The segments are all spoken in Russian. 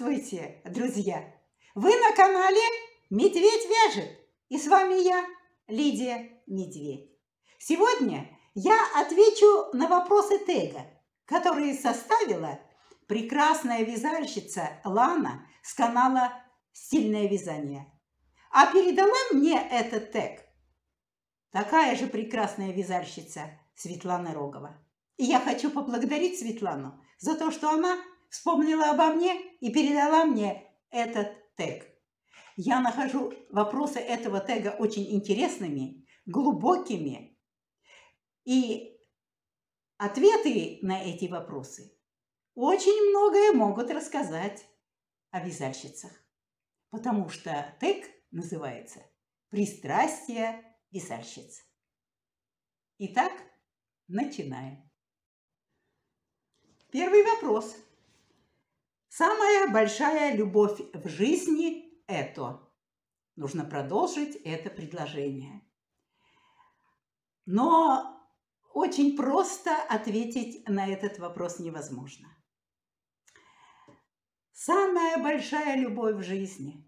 Здравствуйте, друзья! Вы на канале «Медведь вяжет» и с вами я, Лидия Медведь. Сегодня я отвечу на вопросы тега, которые составила прекрасная вязальщица Лана с канала «Стильное вязание». А передала мне этот тег такая же прекрасная вязальщица Светлана Рогова. И я хочу поблагодарить Светлану за то, что она вспомнила обо мне и передала мне этот тег. Я нахожу вопросы этого тега очень интересными, глубокими. И ответы на эти вопросы очень многое могут рассказать о вязальщицах. Потому что тег называется «Пристрастие вязальщиц». Итак, начинаем. Первый вопрос – Самая большая любовь в жизни – это. Нужно продолжить это предложение. Но очень просто ответить на этот вопрос невозможно. Самая большая любовь в жизни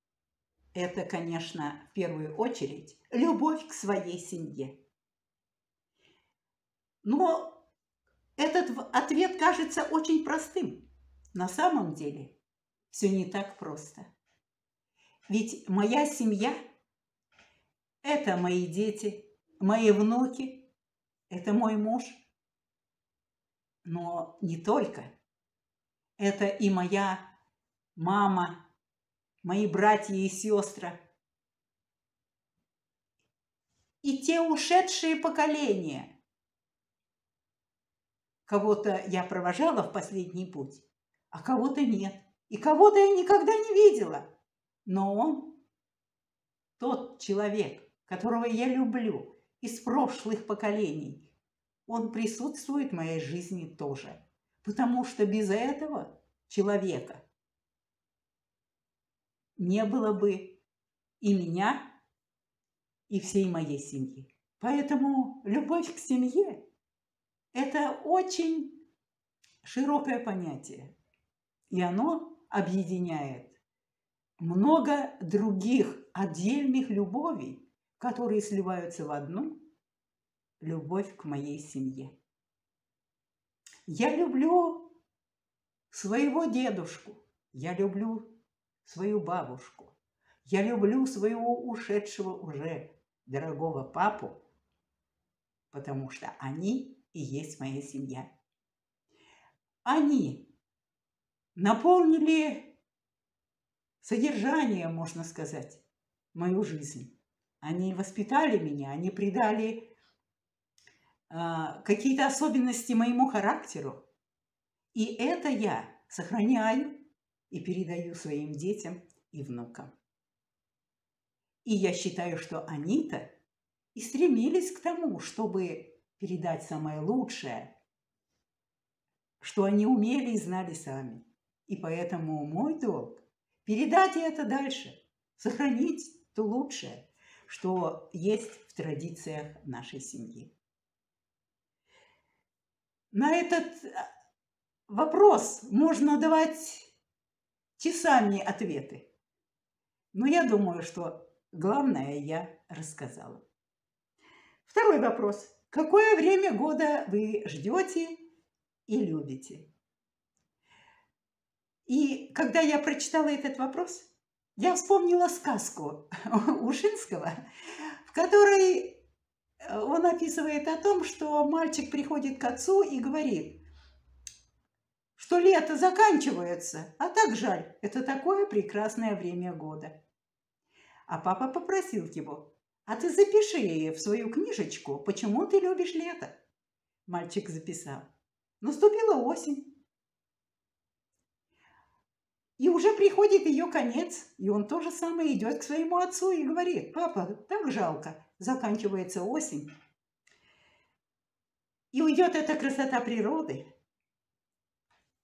– это, конечно, в первую очередь любовь к своей семье. Но этот ответ кажется очень простым – на самом деле все не так просто. Ведь моя семья – это мои дети, мои внуки, это мой муж. Но не только. Это и моя мама, мои братья и сестры. И те ушедшие поколения – кого-то я провожала в последний путь, а кого-то нет. И кого-то я никогда не видела. Но он тот человек, которого я люблю из прошлых поколений. Он присутствует в моей жизни тоже. Потому что без этого человека не было бы и меня, и всей моей семьи. Поэтому любовь к семье – это очень широкое понятие и оно объединяет много других отдельных любовей, которые сливаются в одну любовь к моей семье. Я люблю своего дедушку, я люблю свою бабушку, я люблю своего ушедшего уже дорогого папу, потому что они и есть моя семья. Они наполнили содержанием, можно сказать, мою жизнь. Они воспитали меня, они придали э, какие-то особенности моему характеру. И это я сохраняю и передаю своим детям и внукам. И я считаю, что они-то и стремились к тому, чтобы передать самое лучшее, что они умели и знали сами – и поэтому мой долг – передать это дальше, сохранить то лучшее, что есть в традициях нашей семьи. На этот а, вопрос можно давать часами ответы. Но я думаю, что главное я рассказала. Второй вопрос. Какое время года вы ждете и любите? И когда я прочитала этот вопрос, я вспомнила сказку Ушинского, в которой э, он описывает о том, что мальчик приходит к отцу и говорит, что лето заканчивается, а так жаль, это такое прекрасное время года. А папа попросил его, а ты запиши в свою книжечку, почему ты любишь лето. Мальчик записал. Наступила осень, и уже приходит ее конец, и он то же самое идет к своему отцу и говорит, папа, так жалко, заканчивается осень. И уйдет эта красота природы.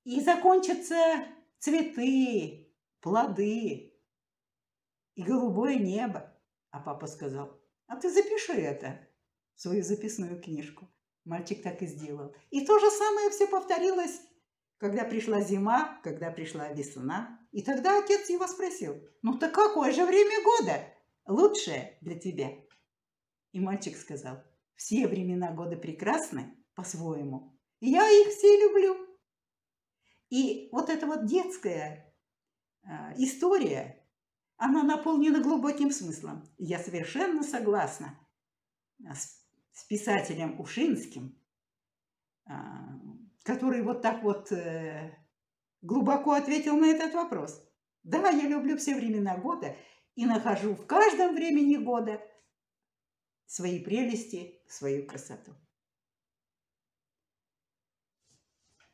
И закончатся цветы, плоды и голубое небо. А папа сказал, а ты запиши это в свою записную книжку. Мальчик так и сделал. И то же самое все повторилось когда пришла зима, когда пришла весна. И тогда отец его спросил, ну так какое же время года лучшее для тебя? И мальчик сказал, все времена года прекрасны по-своему. я их все люблю. И вот эта вот детская а, история, она наполнена глубоким смыслом. я совершенно согласна а, с писателем Ушинским, а, который вот так вот э, глубоко ответил на этот вопрос. Да, я люблю все времена года и нахожу в каждом времени года свои прелести, свою красоту.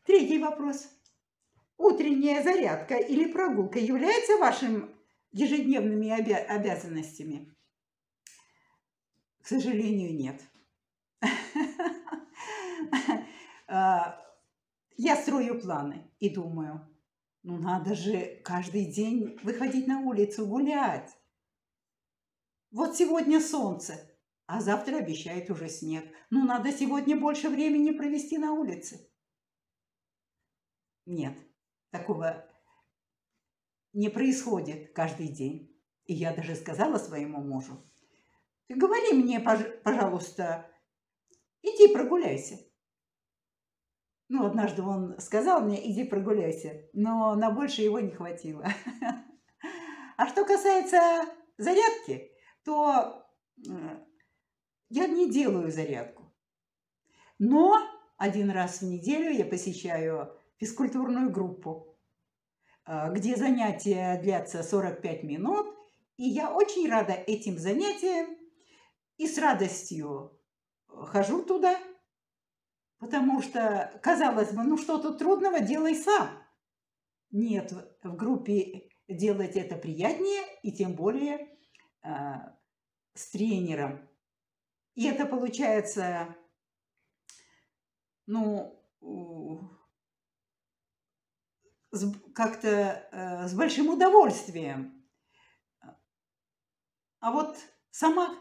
Третий вопрос. Утренняя зарядка или прогулка является вашим ежедневными обя обязанностями? К сожалению, нет. А, я строю планы и думаю, ну надо же каждый день выходить на улицу, гулять. Вот сегодня солнце, а завтра обещает уже снег. Ну надо сегодня больше времени провести на улице. Нет, такого не происходит каждый день. И я даже сказала своему мужу, ты говори мне, пожалуйста, иди прогуляйся. Ну, однажды он сказал мне, иди прогуляйся, но на больше его не хватило. А что касается зарядки, то э, я не делаю зарядку. Но один раз в неделю я посещаю физкультурную группу, э, где занятия длятся 45 минут, и я очень рада этим занятиям и с радостью э, хожу туда – Потому что, казалось бы, ну что тут трудного, делай сам. Нет, в группе делать это приятнее, и тем более э, с тренером. И это получается, ну, как-то э, с большим удовольствием. А вот сама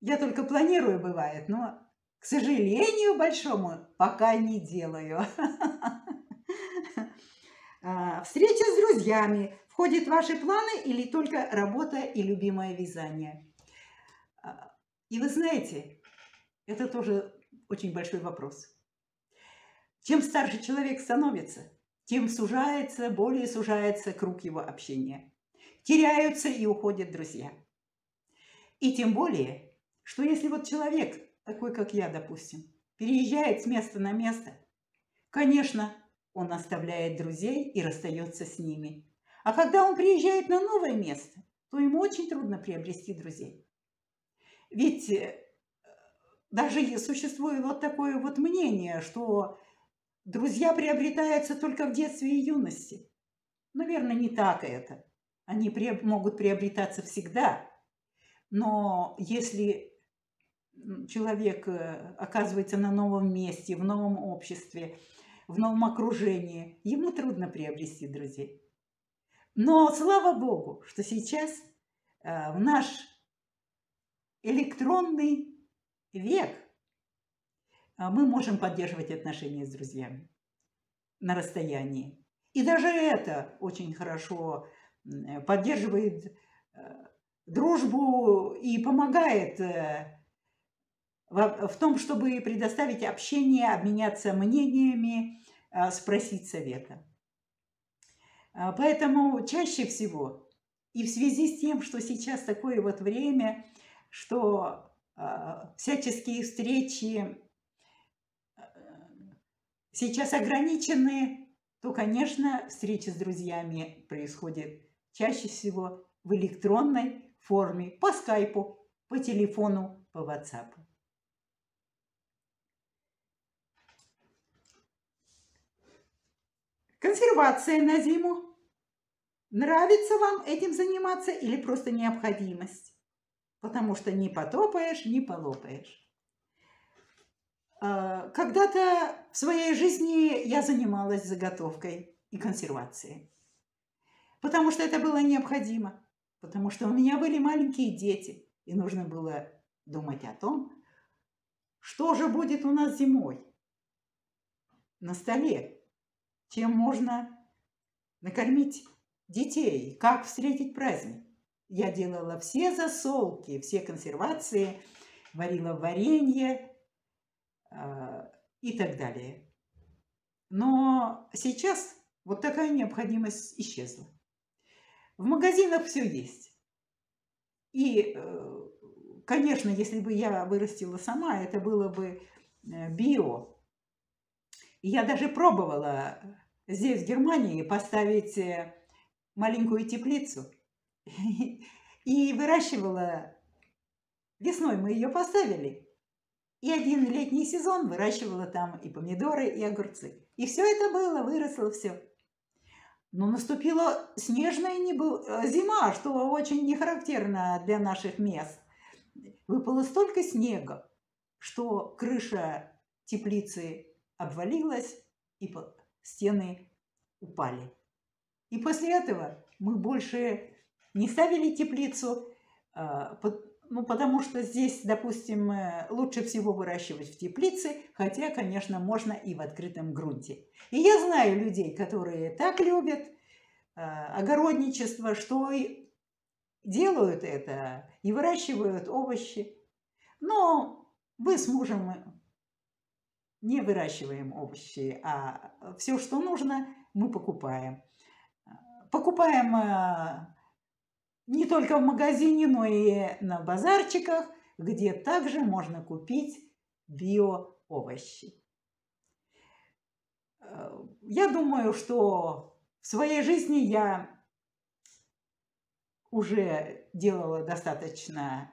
я только планирую, бывает, но к сожалению большому, пока не делаю. А, встреча с друзьями. Входят в ваши планы или только работа и любимое вязание? А, и вы знаете, это тоже очень большой вопрос. Чем старше человек становится, тем сужается, более сужается круг его общения. Теряются и уходят друзья. И тем более, что если вот человек такой как я, допустим, переезжает с места на место, конечно, он оставляет друзей и расстается с ними. А когда он приезжает на новое место, то ему очень трудно приобрести друзей. Ведь э, даже существует вот такое вот мнение, что друзья приобретаются только в детстве и юности. Наверное, не так это. Они могут приобретаться всегда. Но если человек э, оказывается на новом месте, в новом обществе, в новом окружении, ему трудно приобрести друзей. Но слава Богу, что сейчас э, в наш электронный век э, мы можем поддерживать отношения с друзьями на расстоянии. И даже это очень хорошо поддерживает дружбу и помогает в том, чтобы предоставить общение, обменяться мнениями, а, спросить совета. А, поэтому чаще всего и в связи с тем, что сейчас такое вот время, что а, всяческие встречи сейчас ограничены, то, конечно, встречи с друзьями происходят чаще всего в электронной форме, по скайпу, по телефону, по ватсапу. Консервация на зиму. Нравится вам этим заниматься или просто необходимость? Потому что не потопаешь, не полопаешь. А, когда-то в своей жизни я занималась заготовкой и консервацией. Потому что это было необходимо. Потому что у меня были маленькие дети. И нужно было думать о том, что же будет у нас зимой на столе, чем можно накормить детей, как встретить праздник. Я делала все засолки, все консервации, варила варенье э, и так далее. Но сейчас вот такая необходимость исчезла. В магазинах все есть. И, э, конечно, если бы я вырастила сама, это было бы э, био, я даже пробовала э, здесь, в Германии, поставить э, маленькую теплицу. И выращивала... Весной мы ее поставили. И один летний сезон выращивала там и помидоры, и огурцы. И все это было, выросло все. Но наступила снежная небо... Э, зима, что очень не характерно для наших мест. Выпало столько снега, что крыша теплицы обвалилась, и стены упали. И после этого мы больше не ставили теплицу, а, ну, потому что здесь, допустим, э, лучше всего выращивать в теплице, хотя, конечно, можно и в открытом грунте. И я знаю людей, которые так любят а, огородничество, что и делают это и выращивают овощи. Но вы с мужем не выращиваем овощи, а э, все, что нужно, мы покупаем. Э, покупаем э, не только в магазине, но и на базарчиках, где также можно купить био овощи. Я думаю, что в своей жизни я уже делала достаточно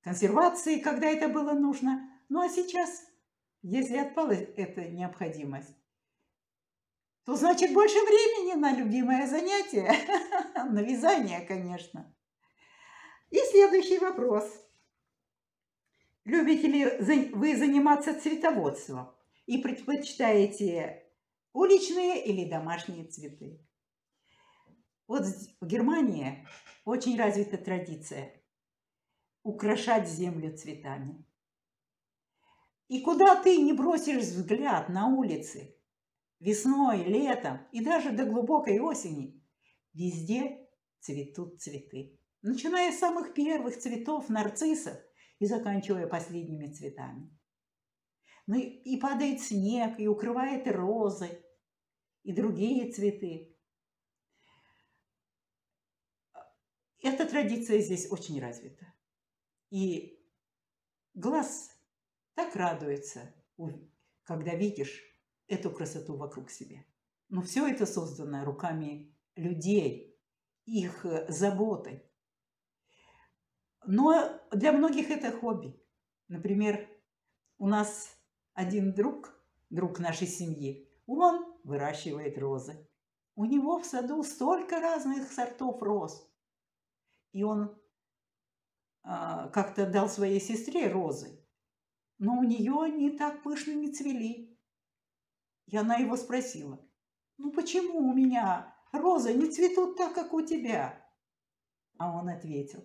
консервации, когда это было нужно. Ну а сейчас если отпала эта необходимость, то значит больше времени на любимое занятие, на вязание, конечно. И следующий вопрос. Любите ли вы заниматься цветоводством и предпочитаете уличные или домашние цветы? Вот в Германии очень развита традиция украшать землю цветами. И куда ты не бросишь взгляд на улицы, весной, летом и даже до глубокой осени, везде цветут цветы. Начиная с самых первых цветов нарциссов и заканчивая последними цветами. Ну и падает снег, и укрывает розы, и другие цветы. Эта традиция здесь очень развита. И глаз так радуется, когда видишь эту красоту вокруг себя. Но все это создано руками людей, их э, заботой. Но для многих это хобби. Например, у нас один друг, друг нашей семьи, он выращивает розы. У него в саду столько разных сортов роз. И он а, как-то дал своей сестре розы но у нее они так пышно не цвели. И она его спросила, ну почему у меня розы не цветут так, как у тебя? А он ответил,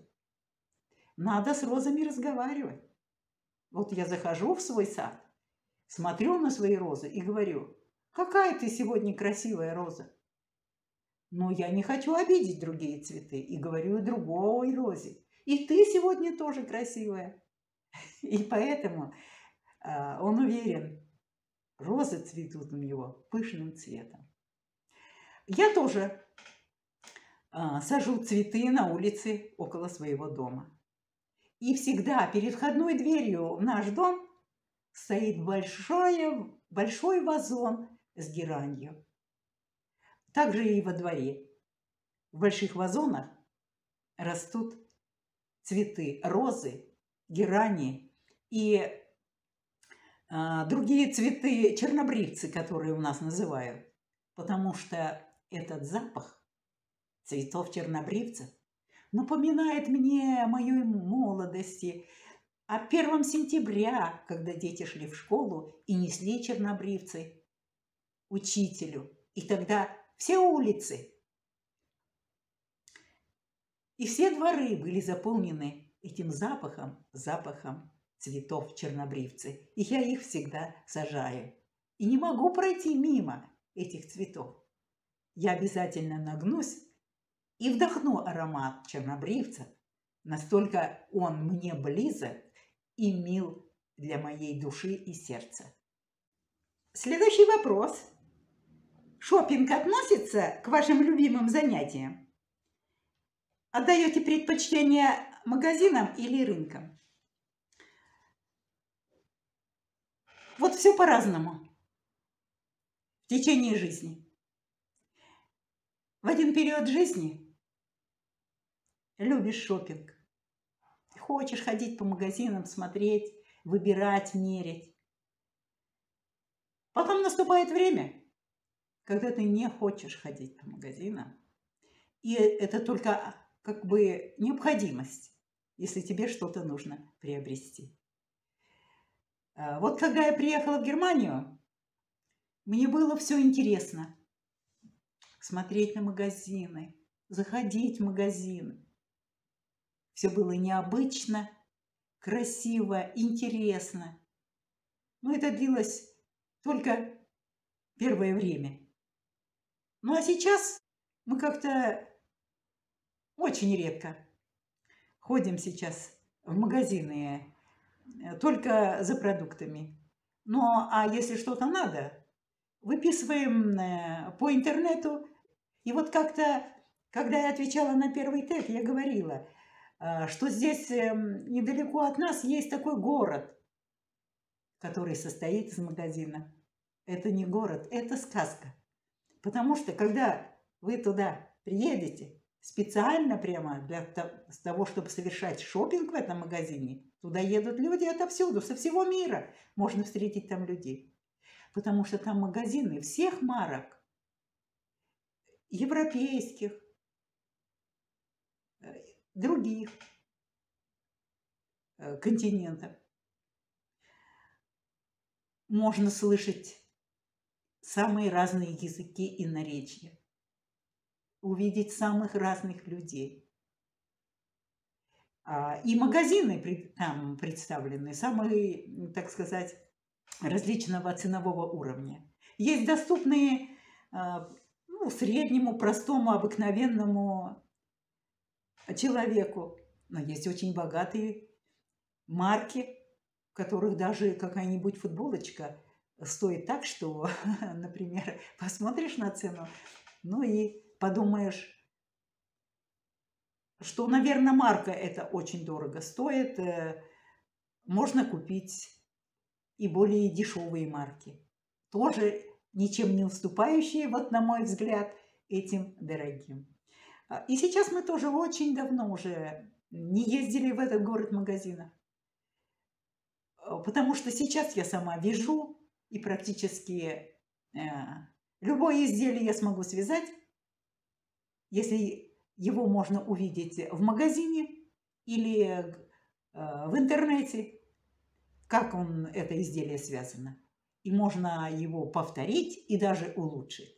надо с розами разговаривать. Вот я захожу в свой сад, смотрю на свои розы и говорю, какая ты сегодня красивая роза. Но я не хочу обидеть другие цветы и говорю и другой розе. И ты сегодня тоже красивая. И поэтому а, он уверен, розы цветут у него пышным цветом. Я тоже а, сажу цветы на улице около своего дома. И всегда перед входной дверью в наш дом стоит большое, большой вазон с геранью. Также и во дворе. В больших вазонах растут цветы розы, герани и э, другие цветы чернобривцы, которые у нас называют, потому что этот запах цветов чернобривцев напоминает мне о моей молодости, о а первом сентября, когда дети шли в школу и несли чернобривцы учителю. И тогда все улицы и все дворы были заполнены этим запахом, запахом цветов чернобривцы, и я их всегда сажаю. И не могу пройти мимо этих цветов. Я обязательно нагнусь и вдохну аромат чернобривца. Настолько он мне близок и мил для моей души и сердца. Следующий вопрос. Шопинг относится к вашим любимым занятиям? Отдаете предпочтение магазинам или рынкам? Вот все по-разному в течение жизни. В один период жизни любишь шопинг. Хочешь ходить по магазинам, смотреть, выбирать, мерить. Потом наступает время, когда ты не хочешь ходить по магазинам. И это только а, как бы необходимость, если тебе что-то нужно приобрести. Э, вот когда я приехала в Германию, мне было все интересно. Смотреть на магазины, заходить в магазины. Все было необычно, красиво, интересно. Но это длилось только первое время. Ну а сейчас мы как-то очень редко ходим сейчас в магазины Э, только за продуктами. Но ну, а если что-то надо, выписываем э, по интернету. И вот как-то, когда я отвечала на первый тег, я говорила, э, что здесь недалеко от нас есть такой город, который состоит из магазина. Это не город, это сказка. Потому что когда вы туда приедете, специально прямо для того, чтобы совершать шопинг в этом магазине, Туда едут люди отовсюду, со всего мира. Можно встретить там людей. Потому что там магазины всех марок. Европейских, э, других э, континентов. Можно слышать самые разные языки и наречия, увидеть самых разных людей. А, и магазины там представлены, самые, так сказать, различного ценового уровня. Есть доступные а, ну, среднему, простому, обыкновенному человеку. Но есть очень богатые марки, в которых даже какая-нибудь футболочка стоит так, что, например, посмотришь на цену, ну и подумаешь, что, наверное, марка это очень дорого стоит. Э, можно купить и более дешевые марки. Тоже ничем не уступающие, вот на мой взгляд, этим дорогим. А, и сейчас мы тоже очень давно уже не ездили в этот город магазина, Потому что сейчас я сама вяжу, и практически э, любое изделие я смогу связать, если его можно увидеть в магазине или э, в интернете, как он, это изделие связано. И можно его повторить и даже улучшить.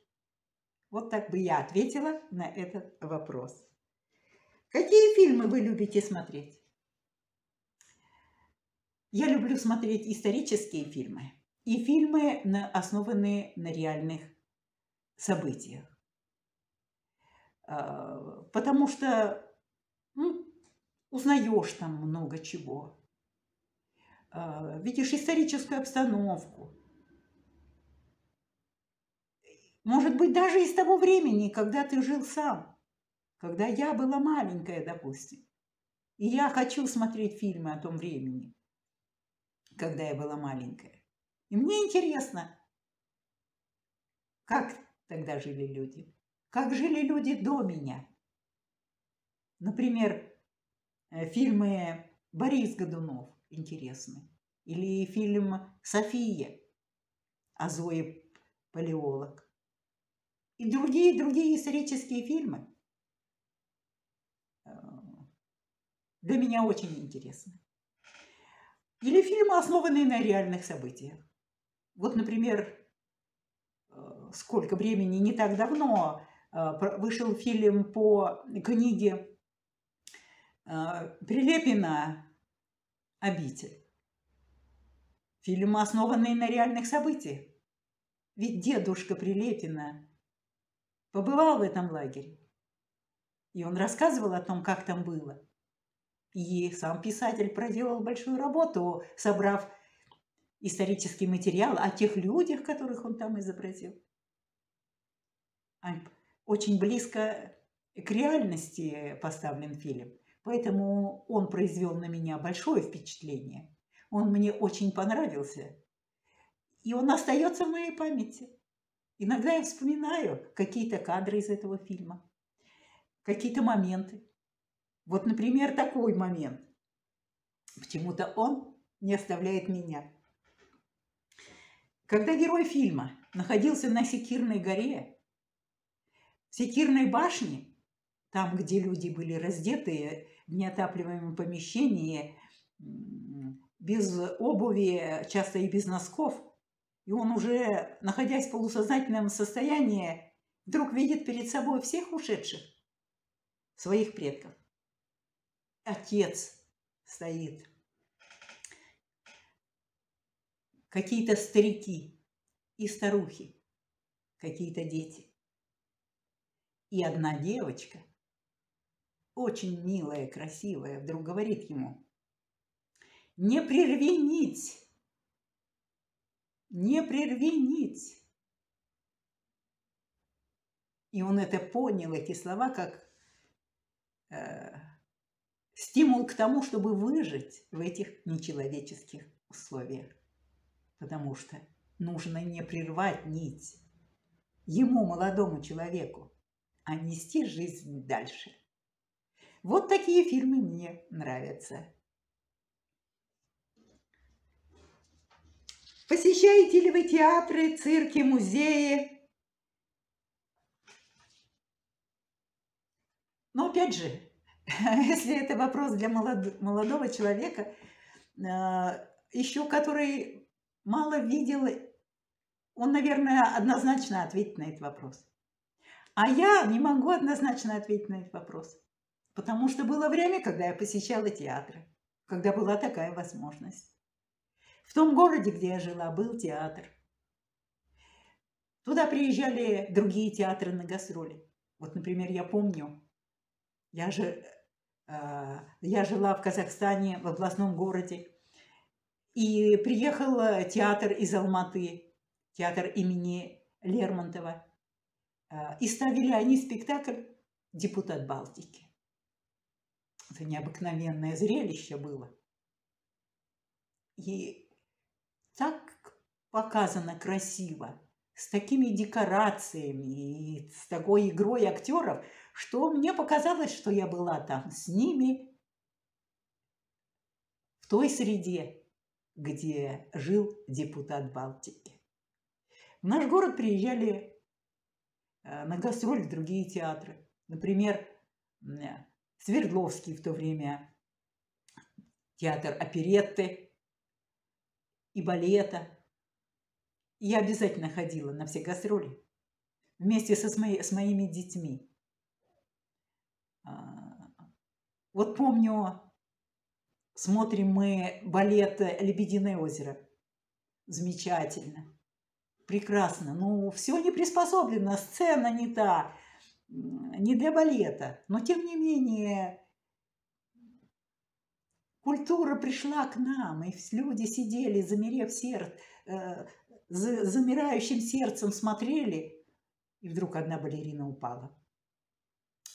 Вот так бы я ответила на этот вопрос. Какие фильмы вы любите смотреть? Я люблю смотреть исторические фильмы и фильмы, основанные на реальных событиях. А, потому что ну, узнаешь там много чего, а, видишь историческую обстановку. Может быть, даже из того времени, когда ты жил сам, когда я была маленькая, допустим. И я хочу смотреть фильмы о том времени, когда я была маленькая. И мне интересно, как тогда жили люди как жили люди до меня. Например, э, фильмы Борис Годунов интересны. Или фильм «София» о Зое Палеолог. И другие-другие исторические фильмы э, для меня очень интересны. Или фильмы, основанные на реальных событиях. Вот, например, э, сколько времени, не так давно Э, вышел фильм по книге э, Прилепина «Обитель». Фильм, основанный на реальных событиях. Ведь дедушка Прилепина побывал в этом лагере. И он рассказывал о том, как там было. И сам писатель проделал большую работу, собрав исторический материал о тех людях, которых он там изобразил очень близко к реальности поставлен фильм. Поэтому он произвел на меня большое впечатление. Он мне очень понравился. И он остается в моей памяти. Иногда я вспоминаю какие-то кадры из этого фильма, какие-то моменты. Вот, например, такой момент. Почему-то он не оставляет меня. Когда герой фильма находился на Секирной горе, в секирной башне, там, где люди были раздетые в неотапливаемом помещении, без обуви, часто и без носков, и он уже, находясь в полусознательном состоянии, вдруг видит перед собой всех ушедших, своих предков. Отец стоит. Какие-то старики и старухи, какие-то дети. И одна девочка, очень милая, красивая, вдруг говорит ему, не прерви нить, не прерви нить. И он это понял, эти слова, как э, стимул к тому, чтобы выжить в этих нечеловеческих условиях. Потому что нужно не прервать нить ему, молодому человеку а нести жизнь дальше. Вот такие фильмы мне нравятся. Посещаете ли вы театры, цирки, музеи? Но опять же, если это вопрос для молодого человека, э, еще который мало видел, он, наверное, однозначно ответит на этот вопрос. А я не могу однозначно ответить на этот вопрос. Потому что было время, когда я посещала театры, когда была такая возможность. В том городе, где я жила, был театр. Туда приезжали другие театры на гастроли. Вот, например, я помню, я, же, э, я жила в Казахстане, в областном городе, и приехал э, театр из Алматы, театр имени Лермонтова. Э, и ставили они спектакль «Депутат Балтики». Это необыкновенное зрелище было. И так показано красиво, с такими декорациями и с такой игрой актеров, что мне показалось, что я была там с ними в той среде, где жил депутат Балтики. В наш город приезжали Э, на гастроли в другие театры. Например, э, Свердловский в то время театр оперетты и балета. я обязательно ходила на все гастроли вместе со, с, мои, с моими детьми. А, вот помню, смотрим мы балет «Лебединое озеро». Замечательно прекрасно, но ну, все не приспособлено, сцена не та, не для балета. Но тем не менее, культура пришла к нам, и люди сидели, замерев сердце, э, замирающим сердцем смотрели, и вдруг одна балерина упала.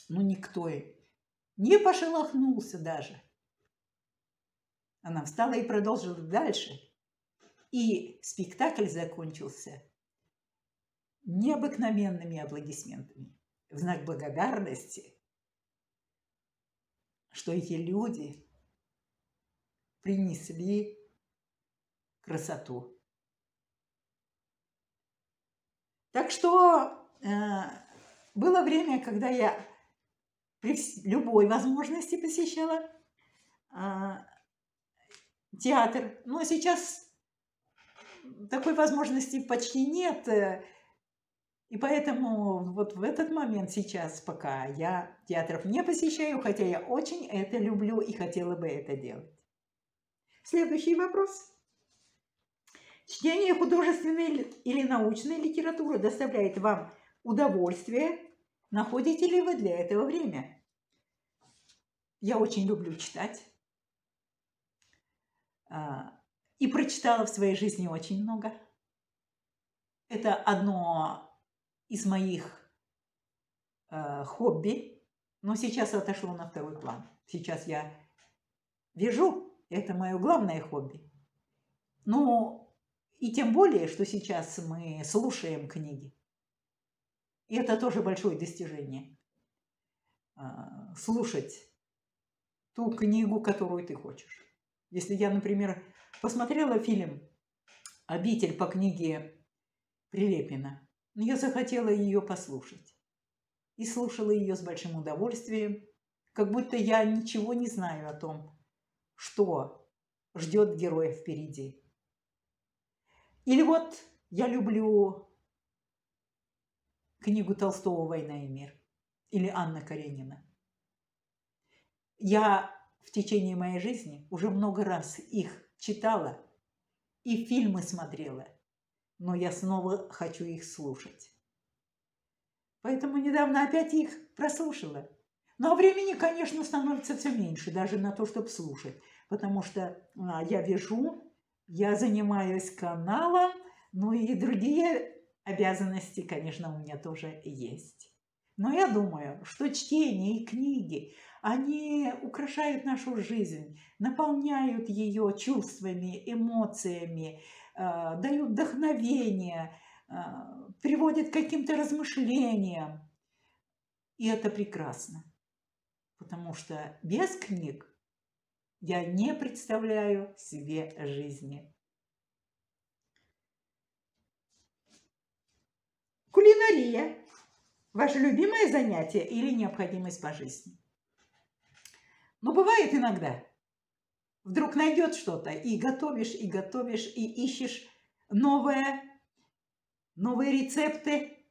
Ну, никто не пошелохнулся даже. Она встала и продолжила дальше – и спектакль закончился необыкновенными аплодисментами в знак благодарности, что эти люди принесли красоту. Так что э, было время, когда я при любой возможности посещала э, театр. Но сейчас такой возможности почти нет. Э. И поэтому вот в этот момент сейчас, пока я театров не посещаю, хотя я очень это люблю и хотела бы это делать. Следующий вопрос. Чтение художественной или научной литературы доставляет вам удовольствие? Находите ли вы для этого время? Я очень люблю читать. А, и прочитала в своей жизни очень много. Это одно из моих э, хобби, но сейчас отошло на второй план. Сейчас я вяжу, это мое главное хобби. Ну, и тем более, что сейчас мы слушаем книги. И это тоже большое достижение. Э, слушать ту книгу, которую ты хочешь. Если я, например, Посмотрела фильм «Обитель» по книге Прилепина. Ну, я захотела ее послушать. И слушала ее с большим удовольствием, как будто я ничего не знаю о том, что ждет героя впереди. Или вот я люблю книгу Толстого «Война и мир» или Анна Каренина. Я в течение моей жизни уже много раз их читала и фильмы смотрела, но я снова хочу их слушать. Поэтому недавно опять их прослушала. Но ну, а времени, конечно, становится все меньше, даже на то, чтобы слушать, потому что а, я вижу, я занимаюсь каналом, ну и другие обязанности, конечно, у меня тоже есть. Но я думаю, что чтение и книги, они украшают нашу жизнь, наполняют ее чувствами, эмоциями, э, дают вдохновение, э, приводят к каким-то размышлениям. И это прекрасно, потому что без книг я не представляю себе жизни. Кулинария Ваше любимое занятие или необходимость по жизни? Но ну, бывает иногда. Вдруг найдет что-то и готовишь, и готовишь, и ищешь новое, новые рецепты,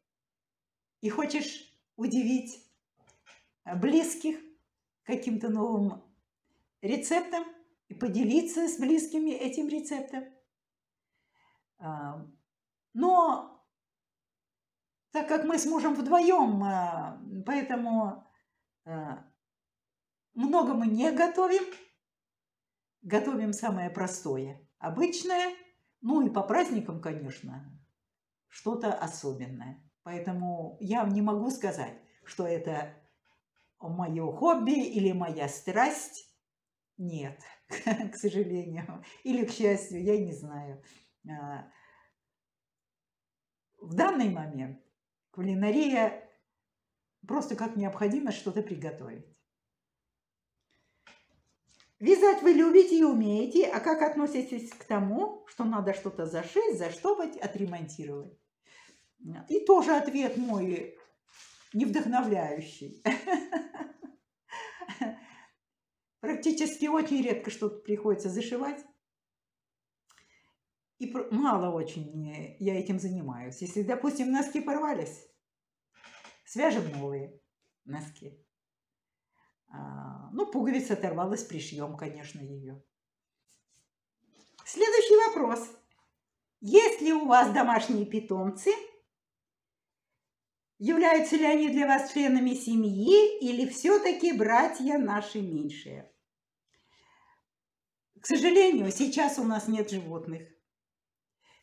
и хочешь удивить близких каким-то новым рецептом и поделиться с близкими этим рецептом. А, но так как мы с мужем вдвоем, э, поэтому э, много мы не готовим. Готовим самое простое, обычное, ну и по праздникам, конечно, что-то особенное. Поэтому я не могу сказать, что это мое хобби или моя страсть. Нет, к сожалению, или к счастью, я не знаю. Э, в данный момент кулинария просто как необходимо что-то приготовить. Вязать вы любите и умеете, а как относитесь к тому, что надо что-то зашить, заштопать, отремонтировать? И тоже ответ мой не вдохновляющий. Практически очень редко что-то приходится зашивать. И мало очень я этим занимаюсь. Если, допустим, носки порвались, Свяжем новые носки. А, ну, пуговица оторвалась, пришьем, конечно, ее. Следующий вопрос. Есть ли у вас домашние питомцы? Являются ли они для вас членами семьи или все-таки братья наши меньшие? К сожалению, сейчас у нас нет животных,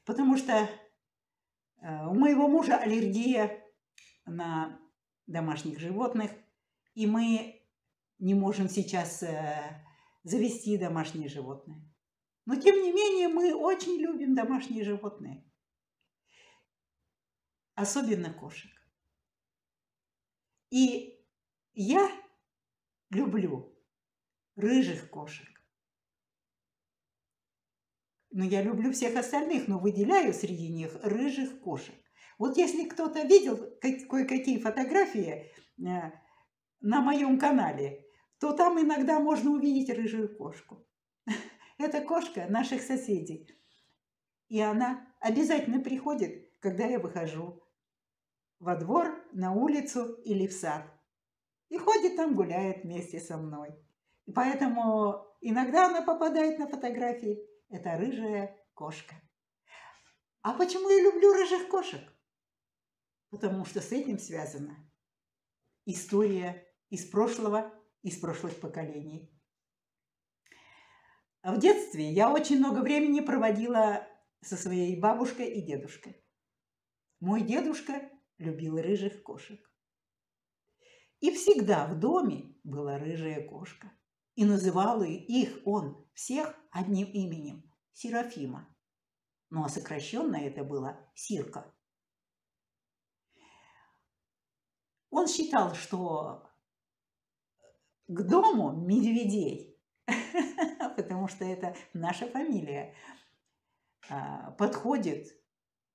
потому что э, у моего мужа аллергия на домашних животных, и мы не можем сейчас э, завести домашние животные. Но тем не менее мы очень любим домашние животные, особенно кошек. И я люблю рыжих кошек. Но я люблю всех остальных, но выделяю среди них рыжих кошек. Вот если кто-то видел кое-какие фотографии э, на моем канале, то там иногда можно увидеть рыжую кошку. Это кошка наших соседей. И она обязательно приходит, когда я выхожу во двор, на улицу или в сад. И ходит там, гуляет вместе со мной. И поэтому иногда она попадает на фотографии. Это рыжая кошка. А почему я люблю рыжих кошек? потому что с этим связана история из прошлого, из прошлых поколений. В детстве я очень много времени проводила со своей бабушкой и дедушкой. Мой дедушка любил рыжих кошек. И всегда в доме была рыжая кошка. И называл их он всех одним именем – Серафима. Ну а сокращенно это было Сирка – Он считал, что к дому медведей, потому что это наша фамилия, а, подходит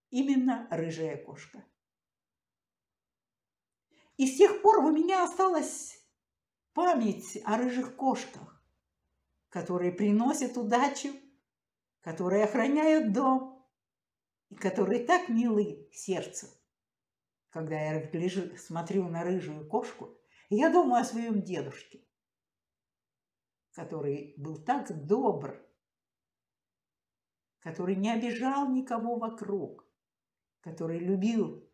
именно рыжая кошка. И с тех пор у меня осталась память о рыжих кошках, которые приносят удачу, которые охраняют дом и которые так милы сердцу. Когда я разгляжу, смотрю на рыжую кошку, я думаю о своем дедушке, который был так добр, который не обижал никого вокруг, который любил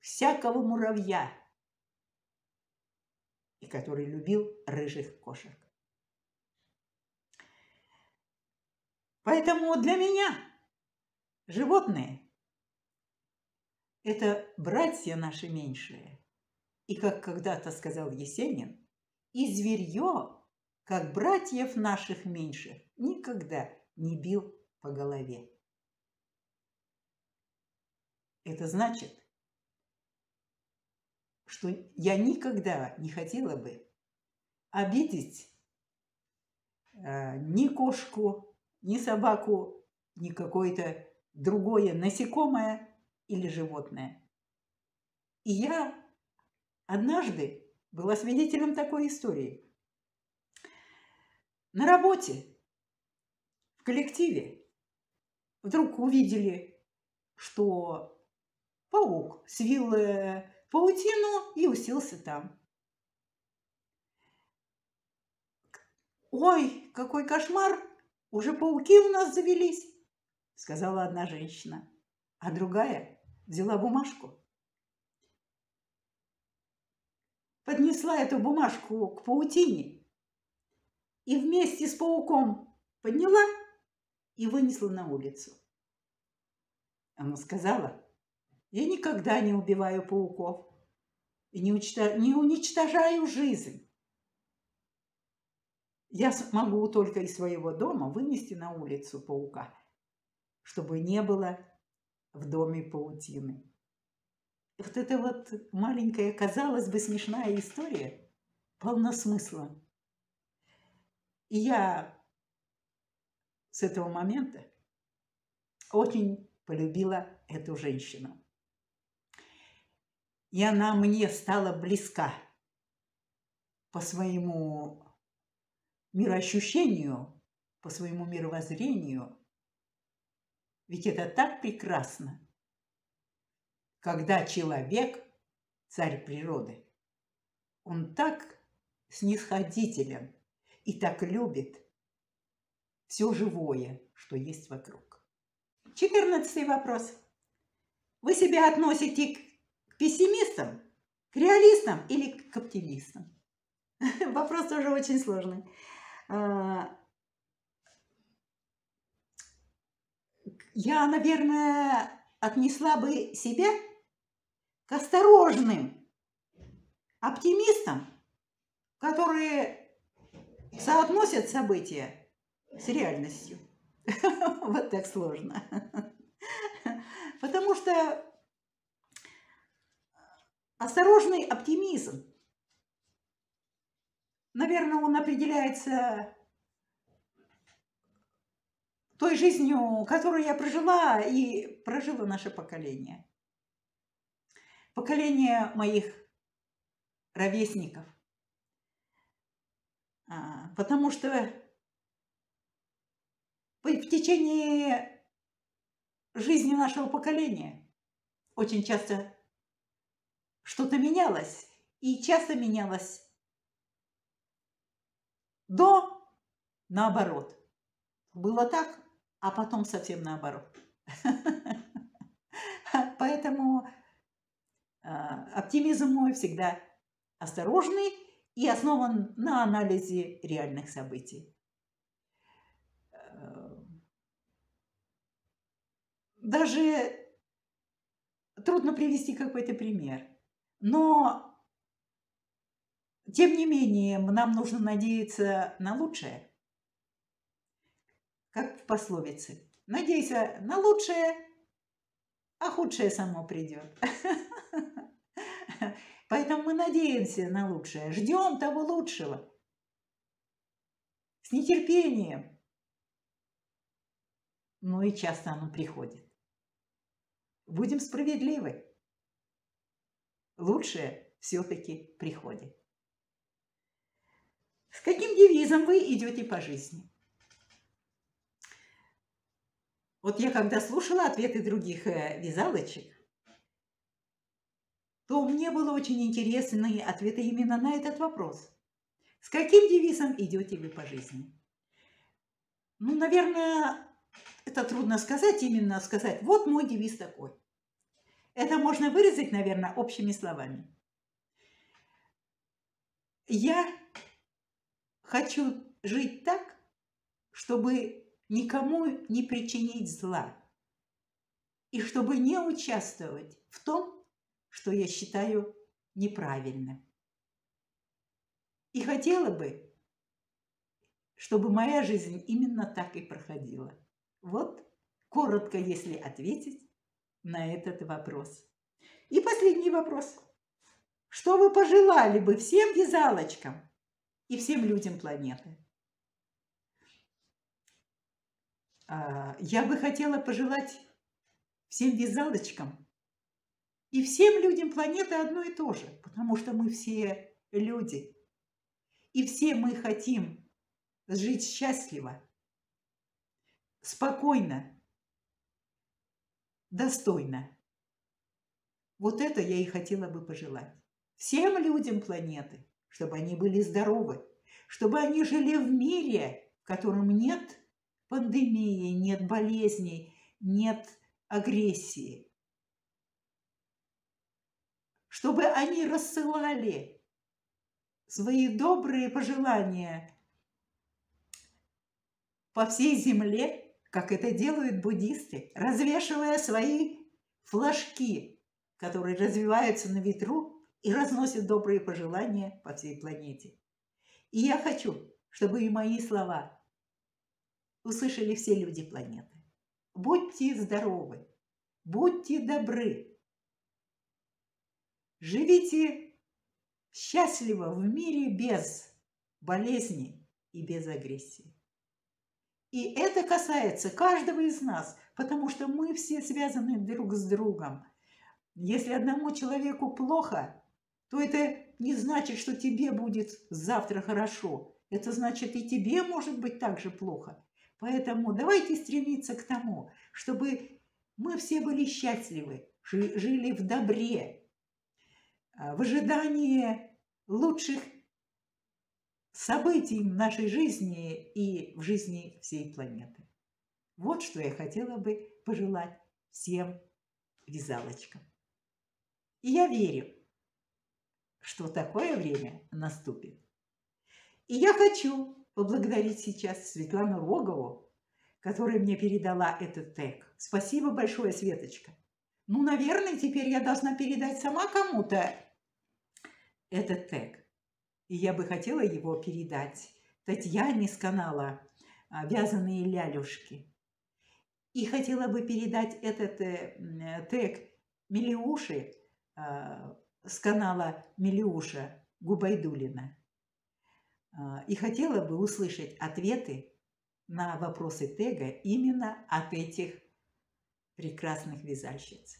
всякого муравья и который любил рыжих кошек. Поэтому для меня животные – это братья наши меньшие. И как когда-то сказал Есенин, и зверье, как братьев наших меньших, никогда не бил по голове. Это значит, что я никогда не хотела бы обидеть э, ни кошку, ни собаку, ни какое-то другое насекомое, или животное. И я однажды была свидетелем такой истории. На работе, в коллективе вдруг увидели, что паук свил э, паутину и уселся там. «Ой, какой кошмар! Уже пауки у нас завелись!» – сказала одна женщина. А другая взяла бумажку, поднесла эту бумажку к паутине и вместе с пауком подняла и вынесла на улицу. Она сказала, я никогда не убиваю пауков и не, учта... не уничтожаю жизнь. Я могу только из своего дома вынести на улицу паука, чтобы не было в доме паутины. Вот эта вот маленькая, казалось бы, смешная история полна смысла. И я с этого момента очень полюбила эту женщину. И она мне стала близка по своему мироощущению, по своему мировоззрению, ведь это так прекрасно, когда человек – царь природы. Он так снисходителен и так любит все живое, что есть вокруг. Четырнадцатый вопрос. Вы себя относите к пессимистам, к реалистам или к оптимистам? Вопрос тоже очень сложный. А, Я, наверное, отнесла бы себя к осторожным оптимистам, которые соотносят события с реальностью. Вот так сложно. Потому что осторожный оптимизм, наверное, он определяется той жизнью, которую я прожила и прожило наше поколение. Поколение моих ровесников. А, потому что в течение жизни нашего поколения очень часто что-то менялось. И часто менялось до наоборот. Было так, а потом совсем наоборот. Поэтому а, оптимизм мой всегда осторожный и основан на анализе реальных событий. Э, даже трудно привести какой-то пример, но тем не менее нам нужно надеяться на лучшее пословице, Надейся на лучшее, а худшее само придет. Поэтому мы надеемся на лучшее, ждем того лучшего. С нетерпением. Но ну и часто оно приходит. Будем справедливы. Лучшее все-таки приходит. С каким девизом вы идете по жизни? Вот я когда слушала ответы других э, вязалочек, то мне было очень интересны ответы именно на этот вопрос. С каким девизом идете вы по жизни? Ну, наверное, это трудно сказать, именно сказать, вот мой девиз такой. Это можно выразить, наверное, общими словами. Я хочу жить так, чтобы никому не причинить зла и чтобы не участвовать в том, что я считаю неправильным. И хотела бы, чтобы моя жизнь именно так и проходила. Вот коротко, если ответить на этот вопрос. И последний вопрос. Что вы пожелали бы всем вязалочкам и всем людям планеты? А, я бы хотела пожелать всем вязалочкам и всем людям планеты одно и то же, потому что мы все люди. И все мы хотим жить счастливо, спокойно, достойно. Вот это я и хотела бы пожелать. Всем людям планеты, чтобы они были здоровы, чтобы они жили в мире, в котором нет пандемии, нет болезней, нет агрессии. Чтобы они рассылали свои добрые пожелания по всей земле, как это делают буддисты, развешивая свои флажки, которые развиваются на ветру и разносят добрые пожелания по всей планете. И я хочу, чтобы и мои слова услышали все люди планеты. Будьте здоровы, будьте добры. Живите счастливо в мире без болезней и без агрессии. И это касается каждого из нас, потому что мы все связаны друг с другом. Если одному человеку плохо, то это не значит, что тебе будет завтра хорошо. Это значит, и тебе может быть так же плохо. Поэтому давайте стремиться к тому, чтобы мы все были счастливы, жили в добре, э, в ожидании лучших событий в нашей жизни и в жизни всей планеты. Вот что я хотела бы пожелать всем вязалочкам. И я верю, что такое время наступит. И я хочу, поблагодарить сейчас Светлану Рогову, которая мне передала этот тег. Спасибо большое, Светочка. Ну, наверное, теперь я должна передать сама кому-то этот тег. И я бы хотела его передать Татьяне с канала а, «Вязаные лялюшки». И хотела бы передать этот э, э, тег Мелиуши а, с канала Мелиуша Губайдулина. А, и хотела бы услышать ответы на вопросы Тега именно от этих прекрасных вязальщиц.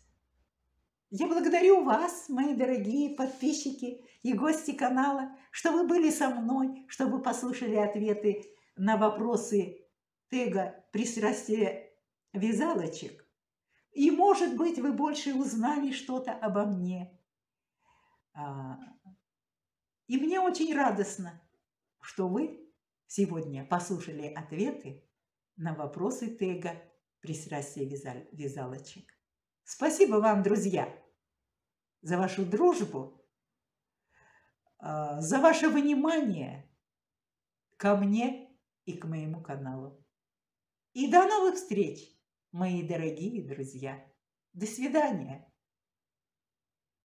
Я благодарю вас, мои дорогие подписчики и гости канала, что вы были со мной, что вы послушали ответы на вопросы Тега «Пристрастие вязалочек». И, может быть, вы больше узнали что-то обо мне. А, и мне очень радостно, что вы сегодня послушали ответы на вопросы Тега пристрастия вязалочек. Спасибо вам, друзья, за вашу дружбу, а, за ваше внимание ко мне и к моему каналу. И до новых встреч, мои дорогие друзья. До свидания.